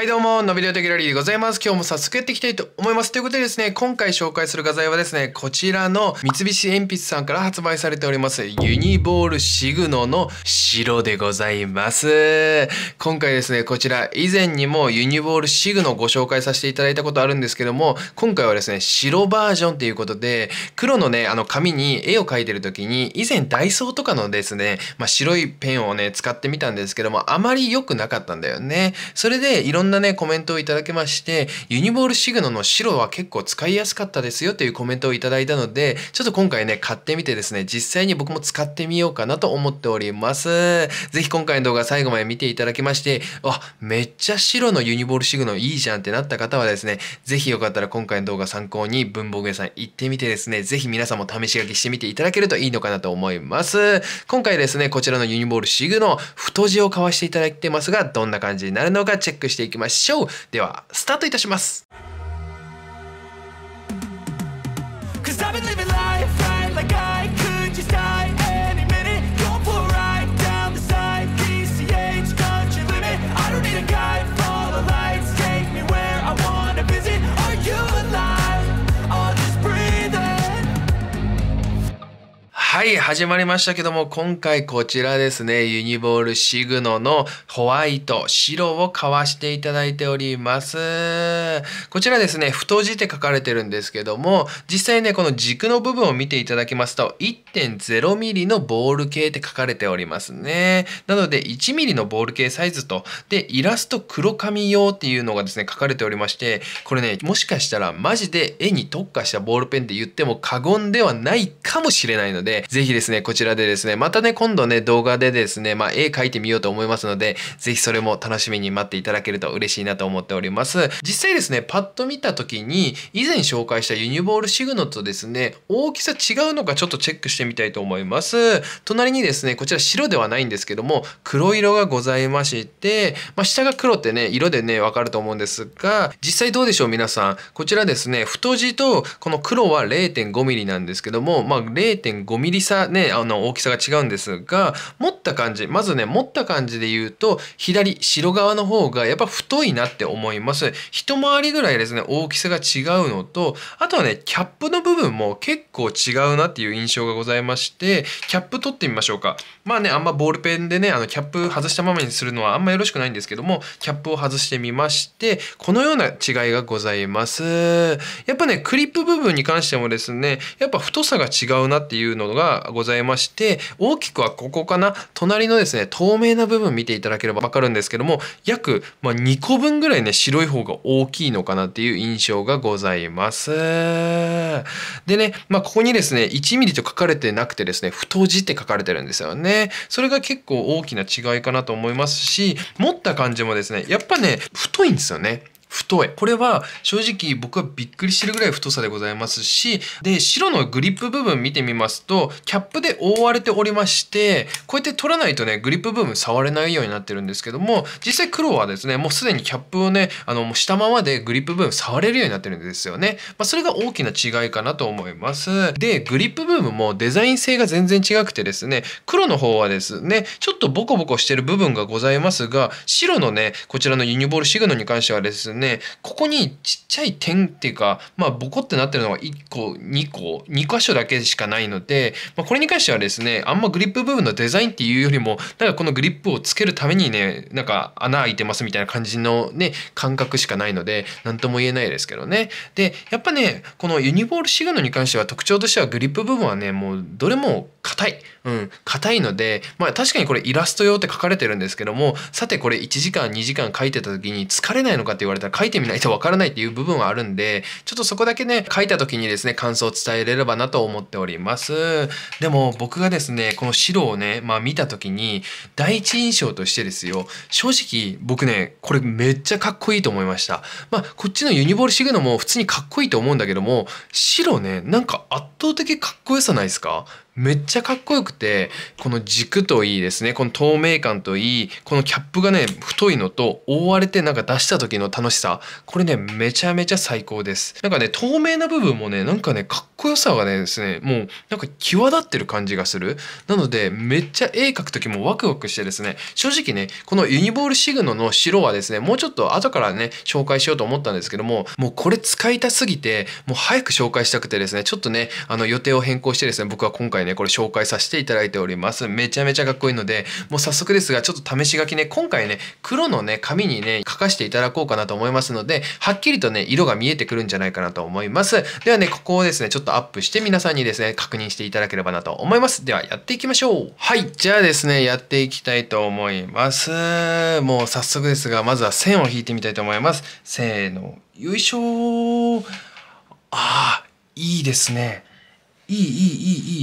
はいどうも、のびりょうとギラリーでございます。今日も早速やっていきたいと思います。ということでですね、今回紹介する画材はですね、こちらの三菱鉛筆さんから発売されております、ユニボールシグノの白でございます。今回ですね、こちら以前にもユニボールシグノご紹介させていただいたことあるんですけども、今回はですね、白バージョンということで、黒のね、あの紙に絵を描いてる時に、以前ダイソーとかのですね、まあ、白いペンをね、使ってみたんですけども、あまり良くなかったんだよね。それでいろんなんなね、コメントをいただきまして、ユニボールシグノの白は結構使いやすかったですよというコメントをいただいたので、ちょっと今回ね、買ってみてですね、実際に僕も使ってみようかなと思っております。ぜひ今回の動画最後まで見ていただきまして、あ、めっちゃ白のユニボールシグノいいじゃんってなった方はですね、ぜひよかったら今回の動画参考に文房具屋さん行ってみてですね、ぜひ皆さんも試し書きしてみていただけるといいのかなと思います。今回ですね、こちらのユニボールシグノ、太字を買わしていただいてますが、どんな感じになるのかチェックしていきましましょうではスタートいたしますはい、始まりましたけども、今回こちらですね、ユニボールシグノのホワイト、白を買わしていただいております。こちらですね、太字って書かれてるんですけども、実際ね、この軸の部分を見ていただきますと、1.0 m m のボール系って書かれておりますね。なので、1 m m のボール系サイズと、で、イラスト黒紙用っていうのがですね、書かれておりまして、これね、もしかしたらマジで絵に特化したボールペンで言っても過言ではないかもしれないので、ぜひですね、こちらでですね、またね、今度ね、動画でですね、まあ、絵描いてみようと思いますので、ぜひそれも楽しみに待っていただけると嬉しいなと思っております。実際ですね、パッと見た時に、以前紹介したユニボールシグノとですね、大きさ違うのかちょっとチェックしてみたいと思います。隣にですね、こちら白ではないんですけども、黒色がございまして、まあ、下が黒ってね、色でね、わかると思うんですが、実際どうでしょう皆さん。こちらですね、太字と、この黒は 0.5mm なんですけども、まあ、0 5ミリさねあの大きさが違うんですが持った感じまずね持った感じで言うと左白側の方がやっぱ太いなって思います一回りぐらいですね大きさが違うのとあとはねキャップの部分も結構違うなっていう印象がございましてキャップ取ってみましょうかまあねあんまボールペンでねあのキャップ外したままにするのはあんまよろしくないんですけどもキャップを外してみましてこのような違いがございますやっぱねクリップ部分に関してもですねやっぱ太さが違うなっていうのががございまして大きくはここかな隣のですね透明な部分見ていただければ分かるんですけども約、ま2個分ぐらいね白い方が大きいのかなっていう印象がございます。でね、まあ、ここにですね1 m m と書かれてなくてですね太字って書かれてるんですよね。それが結構大きな違いかなと思いますし持った感じもですねやっぱね太いんですよね。太い。これは正直僕はびっくりしてるぐらい太さでございますし、で、白のグリップ部分見てみますと、キャップで覆われておりまして、こうやって取らないとね、グリップ部分触れないようになってるんですけども、実際黒はですね、もうすでにキャップをね、あの、もうしたままでグリップ部分触れるようになってるんですよね。まあ、それが大きな違いかなと思います。で、グリップ部分もデザイン性が全然違くてですね、黒の方はですね、ちょっとボコボコしてる部分がございますが、白のね、こちらのユニボールシグノに関してはですね、ねここにちっちゃい点っていうかまあボコってなってるのが1個2個2箇所だけしかないので、まあ、これに関してはですねあんまグリップ部分のデザインっていうよりもなんかこのグリップをつけるためにねなんか穴開いてますみたいな感じのね感覚しかないので何とも言えないですけどねでやっぱねこのユニボールシグノに関しては特徴としてはグリップ部分はねもうどれも硬いうん硬いのでまあ確かにこれイラスト用って書かれてるんですけどもさてこれ1時間2時間書いてた時に疲れないのかって言われたら書いてみないとわからないっていう部分はあるんで、ちょっとそこだけね、書いた時にですね、感想を伝えれればなと思っております。でも僕がですね、この白をね、まあ見た時に、第一印象としてですよ、正直僕ね、これめっちゃかっこいいと思いました。まあこっちのユニボールシグナも普通にかっこいいと思うんだけども、白ね、なんか圧倒的かっこよさないですかめっちゃかっこよくてこの軸といいですねこの透明感といいこのキャップがね太いのと覆われてなんか出した時の楽しさこれねめちゃめちゃ最高ですなんかね透明な部分もねなんかねかっこよさがねですねもうなんか際立ってる感じがするなのでめっちゃ絵描く時もワクワクしてですね正直ねこのユニボールシグノの白はですねもうちょっと後からね紹介しようと思ったんですけどももうこれ使いたすぎてもう早く紹介したくてですねちょっとねあの予定を変更してですね僕は今回回ね、これ紹介させていただいております。めちゃめちゃかっこいいので、もう早速ですが、ちょっと試し書きね、今回ね、黒のね、紙にね、書かせていただこうかなと思いますので、はっきりとね、色が見えてくるんじゃないかなと思います。ではね、ここをですね、ちょっとアップして皆さんにですね、確認していただければなと思います。では、やっていきましょう。はい、じゃあですね、やっていきたいと思います。もう早速ですが、まずは線を引いてみたいと思います。せーの、よいしょああ、いいですね。いい、いい、いい、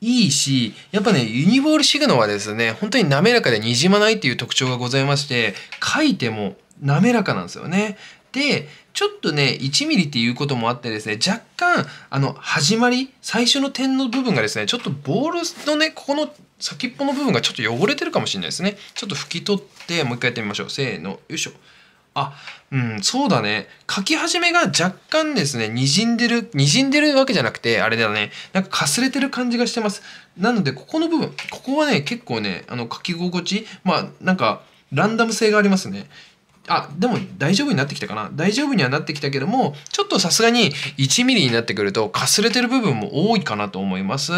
いい。いいし、やっぱね、ユニボールシグノはですね、本当に滑らかでにじまないっていう特徴がございまして、書いても滑らかなんですよね。で、ちょっとね、1ミリっていうこともあってですね、若干、あの、始まり、最初の点の部分がですね、ちょっとボールのね、ここの先っぽの部分がちょっと汚れてるかもしれないですね。ちょっと拭き取って、もう一回やってみましょう。せーの、よいしょ。あうんそうだね書き始めが若干ですねにじんでるにじんでるわけじゃなくてあれだねなんかかすれてる感じがしてますなのでここの部分ここはね結構ねあの書き心地まあなんかランダム性がありますねあでも大丈夫になってきたかな大丈夫にはなってきたけどもちょっとさすがに1 m m になってくるとかすれてる部分も多いかなと思います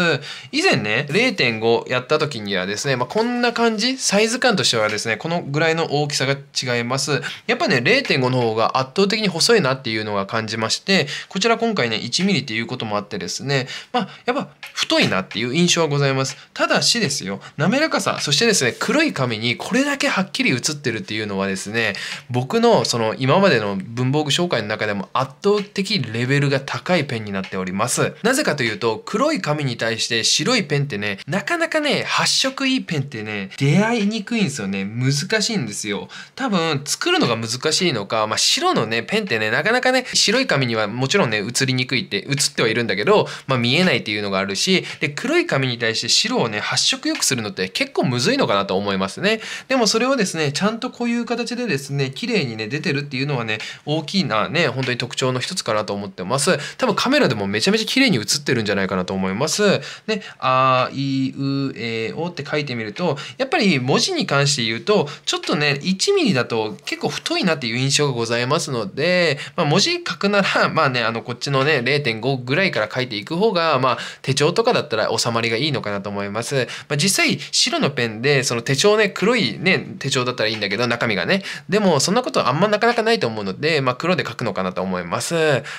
以前ね0.5やった時にはですね、まあ、こんな感じサイズ感としてはですねこのぐらいの大きさが違いますやっぱね0.5の方が圧倒的に細いなっていうのが感じましてこちら今回ね1 m m っていうこともあってですねまあやっぱ太いなっていう印象はございますただしですよ滑らかさそしてですね黒い紙にこれだけはっきり写ってるっていうのはですね僕のその今までの文房具紹介の中でも圧倒的レベルが高いペンになっております。なぜかというと、黒い紙に対して白いペンってね、なかなかね、発色いいペンってね、出会いにくいんですよね。難しいんですよ。多分、作るのが難しいのか、まあ、白のね、ペンってね、なかなかね、白い紙にはもちろんね、映りにくいって、映ってはいるんだけど、まあ、見えないっていうのがあるし、で、黒い紙に対して白をね、発色良くするのって結構むずいのかなと思いますね。でもそれをですね、ちゃんとこういう形でですね、ね綺麗にね出てるっていうのはね大きなね本当に特徴の一つかなと思ってます多分カメラでもめちゃめちゃ綺麗に写ってるんじゃないかなと思いますねあいうえおって書いてみるとやっぱり文字に関して言うとちょっとね1ミリだと結構太いなっていう印象がございますので、まあ、文字書くなら まあねあのこっちのね0.5ぐらいから書いていく方がまあ手帳とかだったら収まりがいいのかなと思います、まあ、実際白のペンでその手帳ね黒いね手帳だったらいいんだけど中身がねでももそんなことあんまなかなかないと思うので、まあ、黒で描くのかなと思います。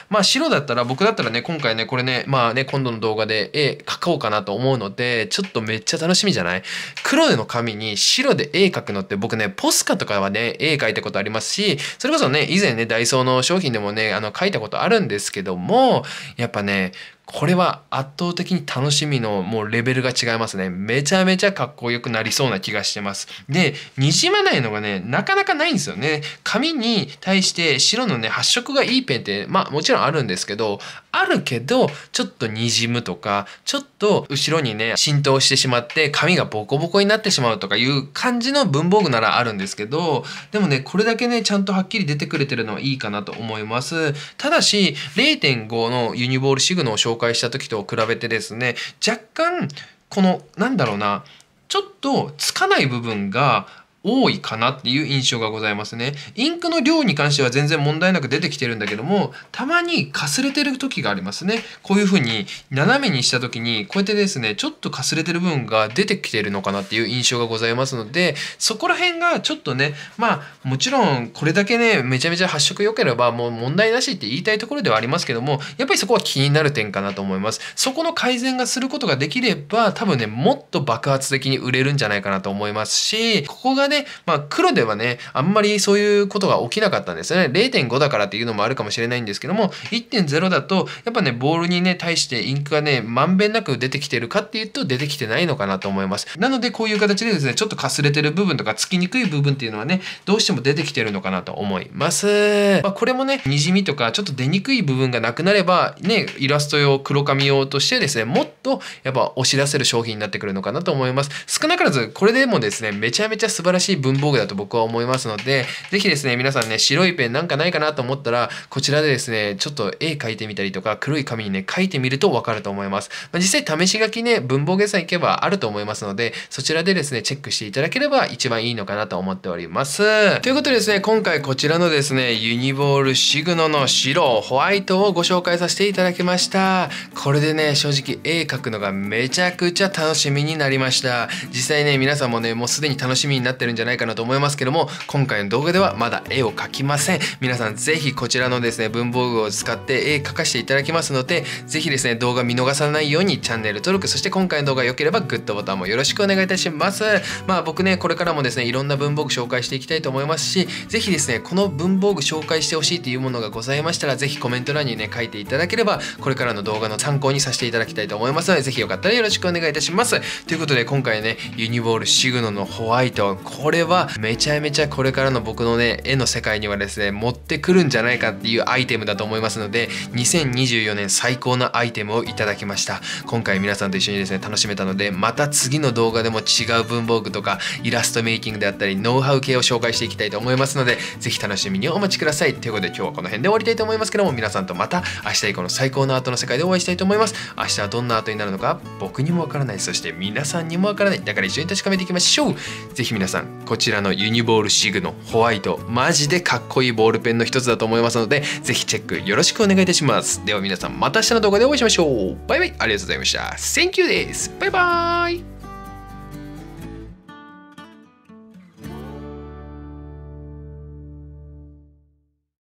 まあ、白だったら僕だったらね今回ねこれねまあね今度の動画で絵描こうかなと思うのでちょっとめっちゃ楽しみじゃない黒での紙に白で絵描くのって僕ねポスカとかはね絵描いたことありますしそれこそね以前ねダイソーの商品でもねあの描いたことあるんですけどもやっぱねこれは圧倒的に楽しみのもうレベルが違いますね。めちゃめちゃかっこよくなりそうな気がしてます。で、にじまないのがね、なかなかないんですよね。紙に対して白のね、発色がいいペンって、まあもちろんあるんですけど、あるけど、ちょっとにじむとか、ちょっと後ろにね、浸透してしまって、紙がボコボコになってしまうとかいう感じの文房具ならあるんですけど、でもね、これだけね、ちゃんとはっきり出てくれてるのはいいかなと思います。ただし、0.5のユニボールシグの紹紹介した時と比べてですね若干このなんだろうなちょっとつかない部分が多いかなっていう印象がございますね。インクの量に関しては全然問題なく出てきてるんだけども、たまにかすれてる時がありますね。こういう風に斜めにした時に、こうやってですね、ちょっとかすれてる部分が出てきてるのかなっていう印象がございますので、そこら辺がちょっとね、まあもちろんこれだけね、めちゃめちゃ発色良ければもう問題なしって言いたいところではありますけども、やっぱりそこは気になる点かなと思います。そこの改善がすることができれば、多分ね、もっと爆発的に売れるんじゃないかなと思いますし、ここがね、ね、まあ、黒ではね、あんまりそういうことが起きなかったんですよね。0.5だからっていうのもあるかもしれないんですけども、1.0だと、やっぱね、ボールにね、対してインクがね、まんべんなく出てきてるかっていうと、出てきてないのかなと思います。なので、こういう形でですね、ちょっとかすれてる部分とか、つきにくい部分っていうのはね、どうしても出てきてるのかなと思います。まあ、これもね、にじみとか、ちょっと出にくい部分がなくなれば、ね、イラスト用、黒髪用としてですね、もっと、やっぱ押し出せる商品になってくるのかなと思います。少なからず、これでもですね、めちゃめちゃ素晴らしいしい文房具だと僕は思いますので、ぜひですね、皆さんね、白いペンなんかないかなと思ったら、こちらでですね、ちょっと絵描いてみたりとか、黒い紙にね、描いてみるとわかると思います。まあ、実際試し書きね、文房具屋さん行けばあると思いますので、そちらでですね、チェックしていただければ一番いいのかなと思っております。ということでですね、今回こちらのですね、ユニボールシグノの白、ホワイトをご紹介させていただきました。これでね、正直絵描くのがめちゃくちゃ楽しみになりました。実際ね、皆さんもね、もうすでに楽しみになってるんじゃないかなと思いますけども今回の動画ではまだ絵を描きません皆さん是非こちらのですね文房具を使って絵描かせていただきますので是非ですね動画見逃さないようにチャンネル登録そして今回の動画良ければグッドボタンもよろしくお願いいたしますまあ僕ねこれからもですねいろんな文房具紹介していきたいと思いますし是非ですねこの文房具紹介してほしいというものがございましたら是非コメント欄にね書いていただければこれからの動画の参考にさせていただきたいと思いますので是非よかったらよろしくお願いいたしますということで今回ねユニボールシグノのホワイトここれはめちゃめちゃこれからの僕のね絵の世界にはですね持ってくるんじゃないかっていうアイテムだと思いますので2024年最高のアイテムをいただきました今回皆さんと一緒にですね楽しめたのでまた次の動画でも違う文房具とかイラストメイキングであったりノウハウ系を紹介していきたいと思いますので是非楽しみにお待ちくださいということで今日はこの辺で終わりたいと思いますけども皆さんとまた明日以降の最高のアートの世界でお会いしたいと思います明日はどんなアートになるのか僕にもわからないそして皆さんにもわからないだから一緒に確かめていきましょう是非皆さんこちらのユニボールシグのホワイトマジでかっこいいボールペンの一つだと思いますのでぜひチェックよろしくお願いいたしますでは皆さんまた明日の動画でお会いしましょうバイバイありがとうございました Thank you ですバイバイ